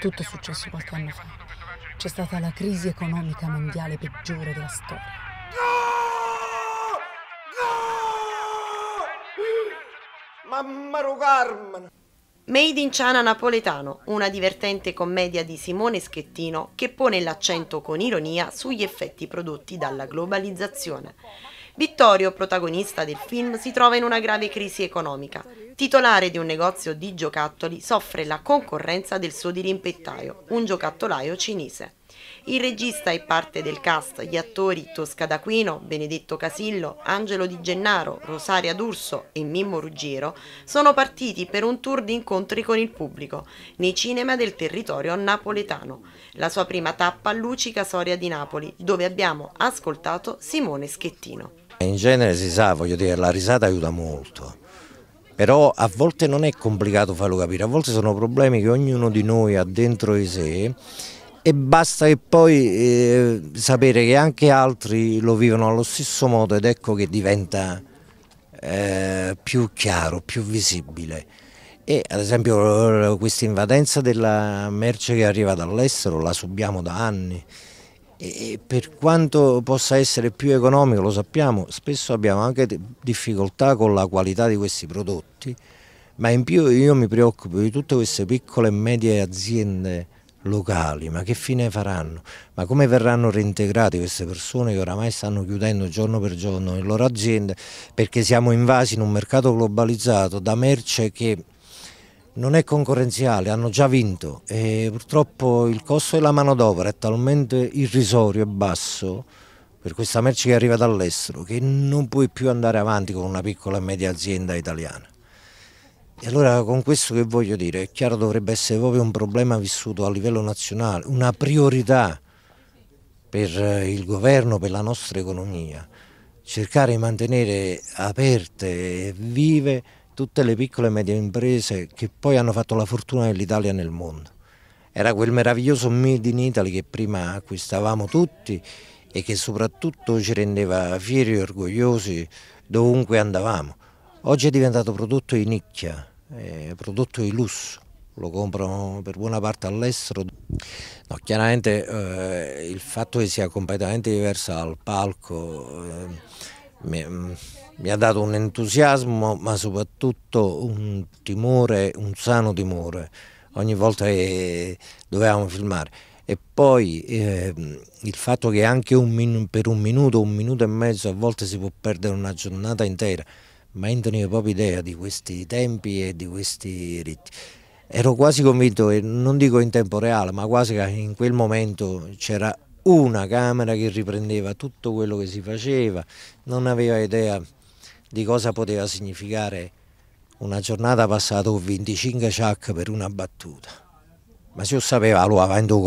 Tutto è successo qualche anno fa. C'è stata la crisi economica mondiale peggiore della storia. No! No! Mamma Rugarman! Made in China Napoletano, una divertente commedia di Simone Schettino che pone l'accento con ironia sugli effetti prodotti dalla globalizzazione. Vittorio, protagonista del film, si trova in una grave crisi economica titolare di un negozio di giocattoli, soffre la concorrenza del suo dirimpettaio, un giocattolaio cinese. Il regista e parte del cast, gli attori Tosca D'Aquino, Benedetto Casillo, Angelo Di Gennaro, Rosaria D'Urso e Mimmo Ruggiero sono partiti per un tour di incontri con il pubblico nei cinema del territorio napoletano. La sua prima tappa a Lucica Soria di Napoli, dove abbiamo ascoltato Simone Schettino. In genere si sa, voglio dire, la risata aiuta molto però a volte non è complicato farlo capire, a volte sono problemi che ognuno di noi ha dentro di sé e basta che poi eh, sapere che anche altri lo vivono allo stesso modo ed ecco che diventa eh, più chiaro, più visibile. E ad esempio questa invadenza della merce che arriva dall'estero la subiamo da anni e per quanto possa essere più economico, lo sappiamo, spesso abbiamo anche difficoltà con la qualità di questi prodotti, ma in più io mi preoccupo di tutte queste piccole e medie aziende locali, ma che fine faranno? Ma come verranno reintegrate queste persone che oramai stanno chiudendo giorno per giorno le loro aziende perché siamo invasi in un mercato globalizzato da merce che non è concorrenziale, hanno già vinto e purtroppo il costo della manodopera è talmente irrisorio e basso per questa merce che arriva dall'estero che non puoi più andare avanti con una piccola e media azienda italiana. E allora con questo che voglio dire, è chiaro dovrebbe essere proprio un problema vissuto a livello nazionale, una priorità per il governo, per la nostra economia, cercare di mantenere aperte e vive tutte le piccole e medie imprese che poi hanno fatto la fortuna dell'Italia nel mondo. Era quel meraviglioso Made in Italy che prima acquistavamo tutti e che soprattutto ci rendeva fieri e orgogliosi dovunque andavamo. Oggi è diventato prodotto di nicchia, prodotto di lusso, lo comprano per buona parte all'estero. No, chiaramente eh, il fatto che sia completamente diverso dal palco eh, mi, mi ha dato un entusiasmo ma soprattutto un timore, un sano timore ogni volta che dovevamo filmare e poi eh, il fatto che anche un per un minuto, un minuto e mezzo a volte si può perdere una giornata intera ma io non tenevo proprio idea di questi tempi e di questi riti ero quasi convinto, e non dico in tempo reale ma quasi che in quel momento c'era una camera che riprendeva tutto quello che si faceva non aveva idea di cosa poteva significare una giornata passata con 25 ciac per una battuta. Ma se io sapeva, lo avendo